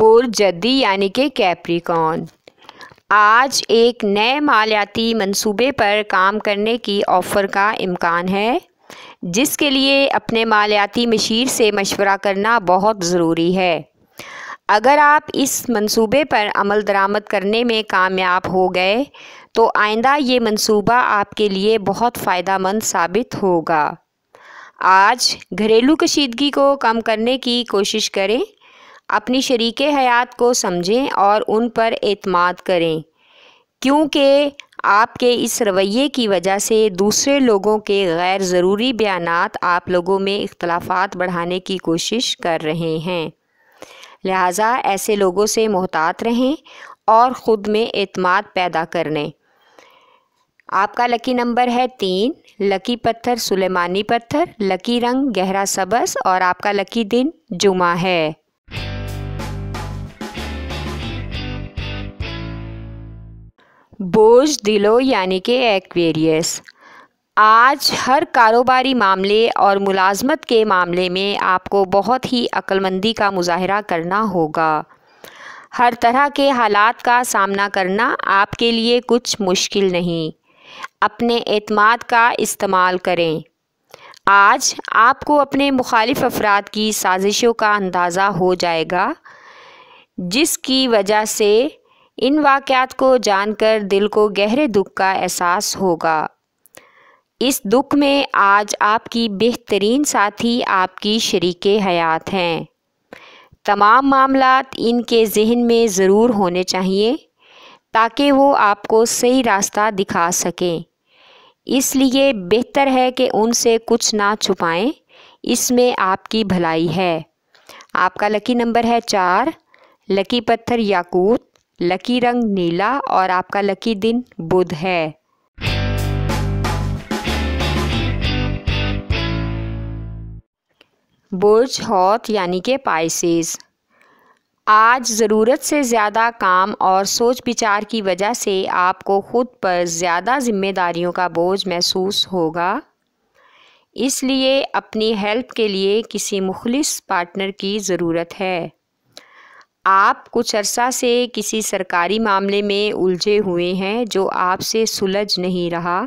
बोरजद्दी जद्दी यानी कि कैप्रिकॉन आज एक नए मालियाती मंसूबे पर काम करने की ऑफ़र का इम्कान है जिसके लिए अपने मालियाती मशीर से मशवरा करना बहुत ज़रूरी है अगर आप इस मंसूबे पर अमल दरामद करने में कामयाब हो गए तो आइंदा ये मंसूबा आपके लिए बहुत फ़ायदा मंद साबित होगा आज घरेलू कशीदगी को कम करने की कोशिश करें अपनी शरीक हयात को समझें और उन पर अतमाद करें क्योंकि आपके इस रवैये की वजह से दूसरे लोगों के गैर ज़रूरी बयान आप लोगों में इख्तलाफात बढ़ाने की कोशिश कर रहे हैं लिहाजा ऐसे लोगों से मोहतात रहें और ख़ुद में अतमाद पैदा कर लें आपका लकी नंबर है तीन लकी पत्थर सुलेमानी पत्थर लकी रंग गहरा सबस और आपका लकी दिन जुमा है बोझ दिलो यानी कि एक्वेरियस आज हर कारोबारी मामले और मुलाजमत के मामले में आपको बहुत ही अक्लमंदी का मुजाहरा करना होगा हर तरह के हालात का सामना करना आपके लिए कुछ मुश्किल नहीं अपने अतमाद का इस्तेमाल करें आज आपको अपने मुखालिफ अफराद की साजिशों का अंदाज़ा हो जाएगा जिसकी वजह से इन वाक़ात को जानकर दिल को गहरे दुख का एहसास होगा इस दुख में आज आपकी बेहतरीन साथी आपकी शरीक हयात हैं तमाम मामला इनके जहन में ज़रूर होने चाहिए ताकि वो आपको सही रास्ता दिखा सकें इसलिए बेहतर है कि उनसे कुछ ना छुपाएं इसमें आपकी भलाई है आपका लकी नंबर है चार लकी पत्थर याकूत लकी रंग नीला और आपका लकी दिन बुध है बुर्ज हौत यानी कि पाइसिस आज ज़रूरत से ज़्यादा काम और सोच विचार की वजह से आपको खुद पर ज़्यादा जिम्मेदारियों का बोझ महसूस होगा इसलिए अपनी हेल्प के लिए किसी मुखलिस पार्टनर की ज़रूरत है आप कुछ अरसा से किसी सरकारी मामले में उलझे हुए हैं जो आपसे सुलझ नहीं रहा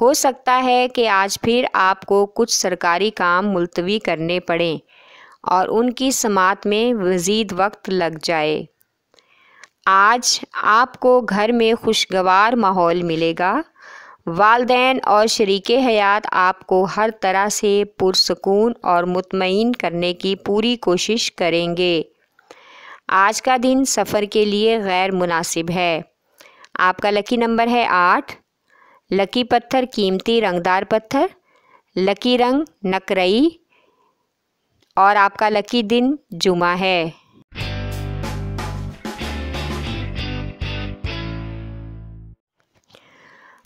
हो सकता है कि आज फिर आपको कुछ सरकारी काम मुलतवी करने पड़ें और उनकी समात में मज़ीद वक्त लग जाए आज आपको घर में खुशगवार माहौल मिलेगा वालदेन और शरीक हयात आपको हर तरह से पुरसकून और मुतमिन करने की पूरी कोशिश करेंगे आज का दिन सफ़र के लिए गैर मुनासिब है आपका लकी नंबर है आठ लकी पत्थर कीमती रंगदार पत्थर लकी रंग नकरई और आपका लकी दिन जुमा है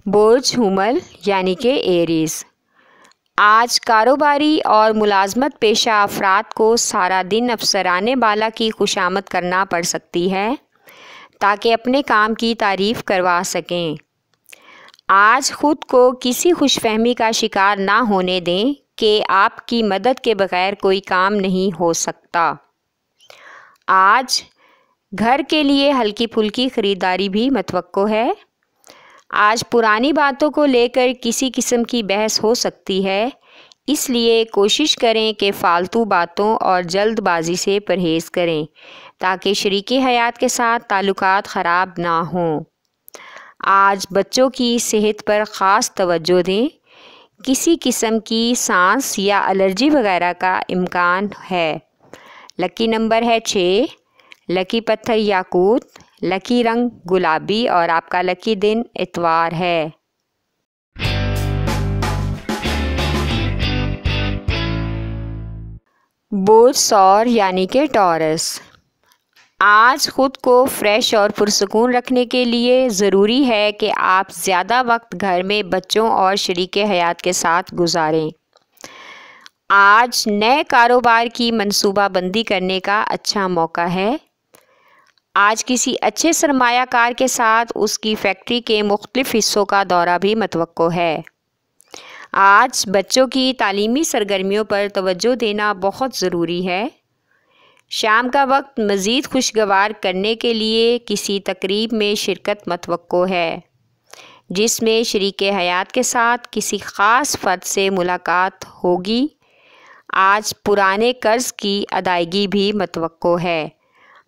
बोझ हुमल यानी कि एरीज़ आज कारोबारी और मुलाजमत पेशा अफराद को सारा दिन अफसराने बाला की खुशामद करना पड़ सकती है ताकि अपने काम की तारीफ़ करवा सकें आज ख़ुद को किसी खुशफहमी का शिकार ना होने दें कि आपकी मदद के बगैर कोई काम नहीं हो सकता आज घर के लिए हल्की फुल्की ख़रीदारी भी मतवक़ो है आज पुरानी बातों को लेकर किसी किस्म की बहस हो सकती है इसलिए कोशिश करें कि फ़ालतू बातों और जल्दबाजी से परहेज़ करें ताकि शरीक हयात के साथ ताल्लुक ख़राब ना हों आज बच्चों की सेहत पर ख़ास तवज्जो दें किसी किस्म की सांस या एलर्जी वगैरह का इम्कान है लकी नंबर है छः लकी पत्थर याकूत लकी रंग गुलाबी और आपका लकी दिन इतवार है बोझ सौर यानी कि टॉरस आज ख़ुद को फ्रेश और पुरसकून रखने के लिए ज़रूरी है कि आप ज़्यादा वक्त घर में बच्चों और शरीक हयात के साथ गुजारें आज नए कारोबार की बंदी करने का अच्छा मौका है आज किसी अच्छे सरमाकार के साथ उसकी फैक्ट्री के मुख्तफ हिस्सों का दौरा भी मतवक़ है आज बच्चों की तालीमी सरगर्मियों पर तोज्जो देना बहुत ज़रूरी है शाम का वक्त मज़ीद खुशगवार करने के लिए किसी तकरीब में शिरकत मतवक़ है जिसमें शरीक हयात के साथ किसी ख़ास फ़र्द से मुलाकात होगी आज पुराने कर्ज की अदायगी भी मतवक़ है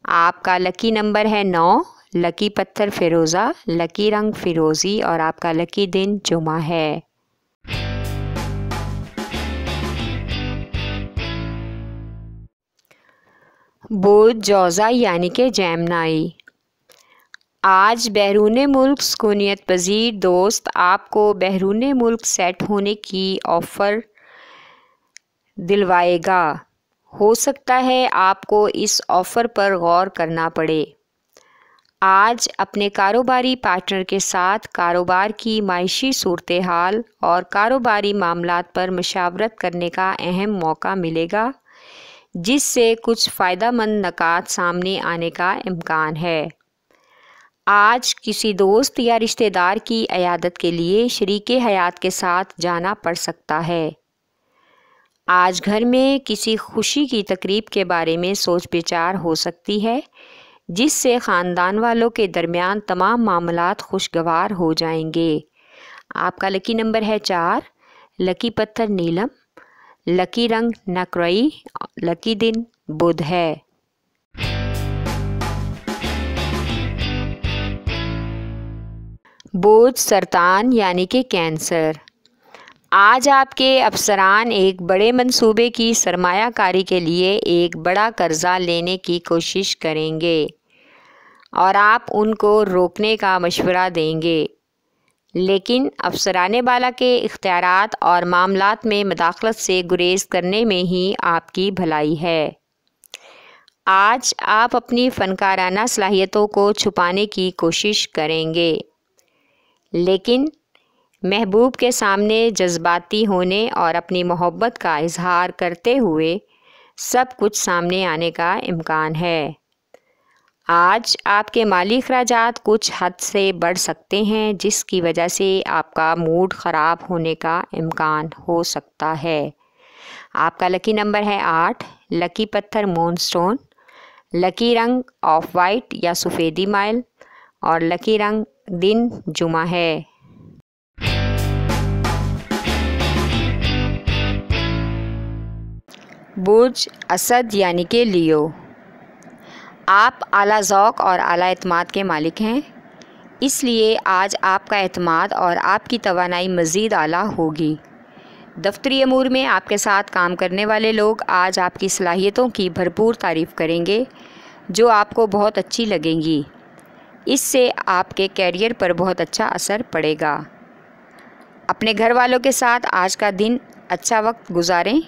आपका लकी नंबर है नौ लकी पत्थर फिरोज़ा लकी रंग फिरोज़ी और आपका लकी दिन जुमा है बोध जौज़ा यानी कि जैमनाई आज बैरून मुल्क सुकूनीत पजीर दोस्त आपको बैरून मुल्क सेट होने की ऑफ़र दिलवाएगा हो सकता है आपको इस ऑफ़र पर गौर करना पड़े आज अपने कारोबारी पार्टनर के साथ कारोबार की मायशी सूरत हाल और कारोबारी मामला पर मशावरत करने का अहम मौका मिलेगा जिससे कुछ फ़ायदा मंद नक़ात सामने आने का इम्कान है आज किसी दोस्त या रिश्तेदार की अयादत के लिए शरीक हयात के साथ जाना पड़ सकता है आज घर में किसी खुशी की तकरीब के बारे में सोच विचार हो सकती है जिससे ख़ानदान वालों के दरमियान तमाम मामला खुशगवार हो जाएंगे आपका लकी नंबर है चार लकी पत्थर नीलम लकी रंग नकरई लकी दिन बुध है बोझ सरतान यानी कि कैंसर आज आपके अफसरान एक बड़े मंसूबे की सरमाकारी के लिए एक बड़ा कर्जा लेने की कोशिश करेंगे और आप उनको रोकने का मशवरा देंगे लेकिन अफसरान बाला के इख्तियार और मामला में मदाखलत से गुरेज करने में ही आपकी भलाई है आज आप अपनी फ़नकाराना सलाहियतों को छुपाने की कोशिश करेंगे लेकिन महबूब के सामने जज्बाती होने और अपनी मोहब्बत का इजहार करते हुए सब कुछ सामने आने का इम्कान है आज आपके माली अखराज कुछ हद से बढ़ सकते हैं जिसकी वजह से आपका मूड ख़राब होने का इम्कान हो सकता है आपका लकी नंबर है आठ लकी पत्थर मोनस्टोन लकी रंग ऑफ वाइट या सफ़ेदी माइल और लकी रंग दिन जुमा है बुर्ज असद यानी कि लियो आप आला ओक और आला अतमाद के मालिक हैं इसलिए आज आपका अहतमाद और आपकी तोानाई मज़ीद आला होगी दफ्तरी अमूर में आपके साथ काम करने वाले लोग आज आपकी सलाहियतों की भरपूर तारीफ़ करेंगे जो आपको बहुत अच्छी लगेंगी इससे आपके कैरियर पर बहुत अच्छा असर पड़ेगा अपने घर वालों के साथ आज का दिन अच्छा वक्त गुजारें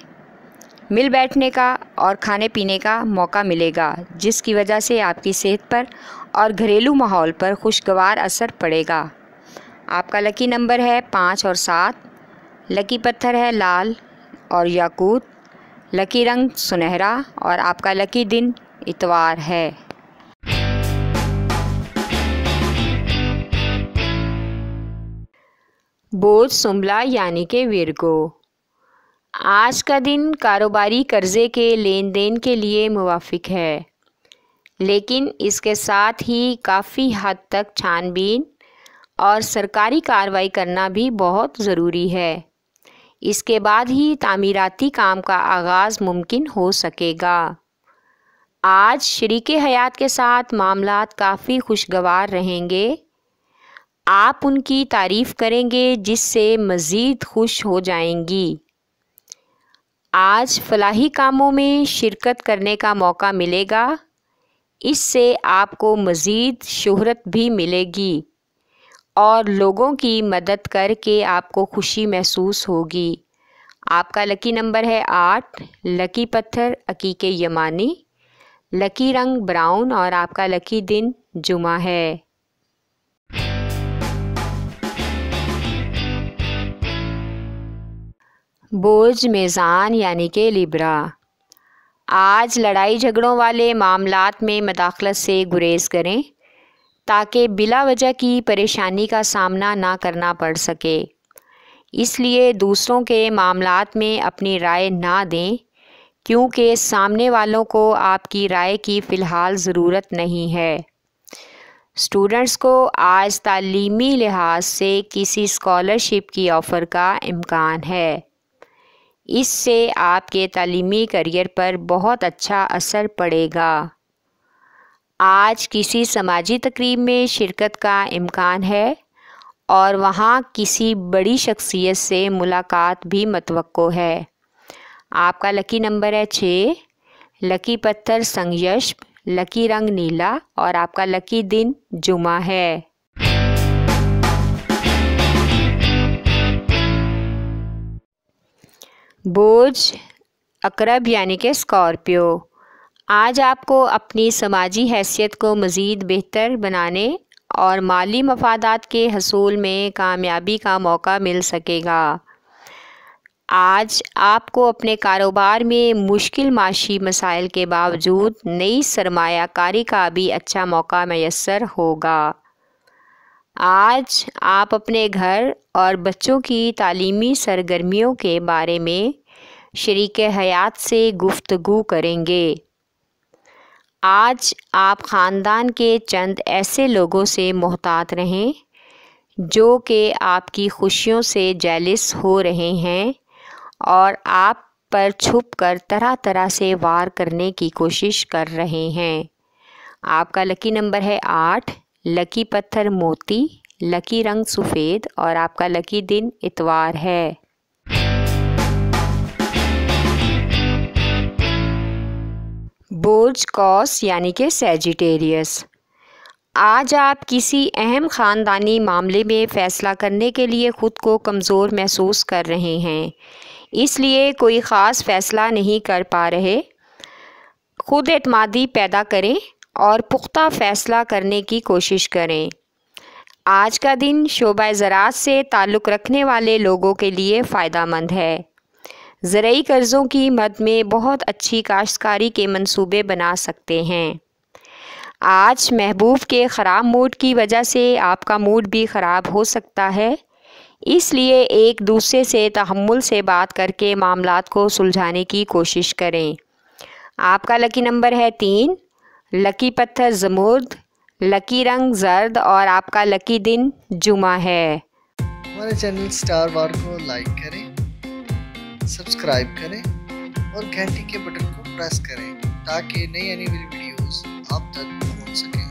मिल बैठने का और खाने पीने का मौका मिलेगा जिसकी वजह से आपकी सेहत पर और घरेलू माहौल पर खुशगवार असर पड़ेगा आपका लकी नंबर है पाँच और सात लकी पत्थर है लाल और याकूत लकी रंग सुनहरा और आपका लकी दिन इतवार है बोझ सुमला यानी कि वीरगो आज का दिन कारोबारी कर्जे के लेन देन के लिए मुवाफिक है लेकिन इसके साथ ही काफ़ी हद तक छानबीन और सरकारी कार्रवाई करना भी बहुत ज़रूरी है इसके बाद ही तामीराती काम का आगाज़ मुमकिन हो सकेगा आज शर्क हयात के साथ मामला काफ़ी खुशगवार रहेंगे आप उनकी तारीफ़ करेंगे जिससे मज़ीद खुश हो जाएंगी आज फलाही कामों में शिरकत करने का मौका मिलेगा इससे आपको मज़ीद शोहरत भी मिलेगी और लोगों की मदद करके आपको खुशी महसूस होगी आपका लकी नंबर है आठ लकी पत्थर अकीके यमानी लकी रंग ब्राउन और आपका लकी दिन जुमा है बोझ मेज़ान यानी कि लिब्रा आज लड़ाई झगड़ों वाले मामलात में मदाखलत से गुरेज करें ताकि बिला वजह की परेशानी का सामना ना करना पड़ सके इसलिए दूसरों के मामलात में अपनी राय ना दें क्योंकि सामने वालों को आपकी राय की फ़िलहाल ज़रूरत नहीं है स्टूडेंट्स को आज तालीमी लिहाज से किसी स्कॉलरशिप की ऑफ़र का इम्कान है इससे आपके तलीमी करियर पर बहुत अच्छा असर पड़ेगा आज किसी समाजी तकरीब में शिरकत का इम्कान है और वहाँ किसी बड़ी शख्सियत से मुलाकात भी मतवक़ है आपका लकी नंबर है छ लकी पत्थर संयश लकी रंग नीला और आपका लकी दिन जुमा है बोझ अकरब यानी कि स्कॉर्पियो आज आपको अपनी समाजी हैसियत को मज़ीद बेहतर बनाने और माली मफादात के हसूल में कामयाबी का मौका मिल सकेगा आज आपको अपने कारोबार में मुश्किल माशी मसाइल के बावजूद नई सरमाकारी का भी अच्छा मौका मैसर होगा आज आप अपने घर और बच्चों की तालीमी सरगर्मियों के बारे में शरीक हयात से गुफ्तु करेंगे आज आप ख़ानदान के चंद ऐसे लोगों से मोहतात रहें जो कि आपकी खुशियों से जैलिस हो रहे हैं और आप पर छुप कर तरह तरह से वार करने की कोशिश कर रहे हैं आपका लकी नंबर है आठ लकी पत्थर मोती लकी रंग सफ़ेद और आपका लकी दिन इतवार है बोर्ज कॉस यानी कि सेजिटेरियस आज आप किसी अहम ख़ानदानी मामले में फ़ैसला करने के लिए ख़ुद को कमज़ोर महसूस कर रहे हैं इसलिए कोई ख़ास फ़ैसला नहीं कर पा रहे खुद एतमादी पैदा करें और पुख्ता फ़ैसला करने की कोशिश करें आज का दिन शोबा ज़रात से ताल्लुक़ रखने वाले लोगों के लिए फ़ायदा मंद है ज़रूरी कर्ज़ों की मद में बहुत अच्छी काश्तकारी के मंसूबे बना सकते हैं आज महबूब के ख़राब मूड की वजह से आपका मूड भी ख़राब हो सकता है इसलिए एक दूसरे से तहमुल से बात करके मामला को सुलझाने की कोशिश करें आपका लकी नंबर है तीन लकी पत्थर जमूर्द लकी रंग जर्द और आपका लकी दिन जुमा है हमारे चैनल स्टार वार को लाइक करें सब्सक्राइब करें और घंटी के बटन को प्रेस करें ताकि नई आने वाली वीडियोस आप तक पहुंच सकें